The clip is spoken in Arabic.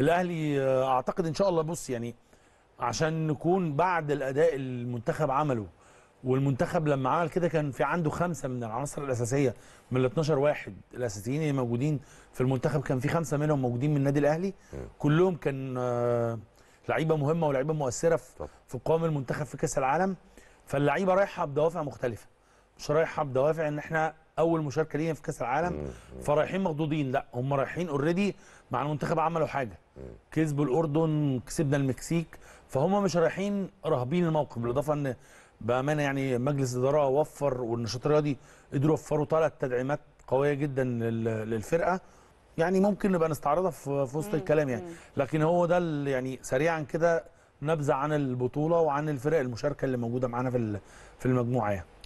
الاهلي آه، اعتقد ان شاء الله بص يعني عشان نكون بعد الاداء المنتخب عمله والمنتخب لما عمل كده كان في عنده خمسه من العناصر الاساسيه من ال 12 واحد الاساسيين اللي موجودين في المنتخب كان في خمسه منهم موجودين من النادي الاهلي كلهم كان آه، لعيبه مهمه ولعيبه مؤثره في قوام المنتخب في كاس العالم فاللعيبه رايحه بدوافع مختلفه شرايحها بدوافع ان احنا اول مشاركه لينا في كاس العالم فرايحين مخضوضين لا هم رايحين اوريدي مع المنتخب عملوا حاجه كسبوا الاردن كسبنا المكسيك فهم مش رايحين رهبين الموقف بالاضافه ان بامانه يعني مجلس الاداره وفر والنشاط الرياضي قدروا يوفروا ثلاث تدعيمات قويه جدا للفرقه يعني ممكن نبقى نستعرضها في وسط الكلام يعني لكن هو ده يعني سريعا كده نبذه عن البطوله وعن الفرق المشاركه اللي موجوده معانا في في المجموعه يعني.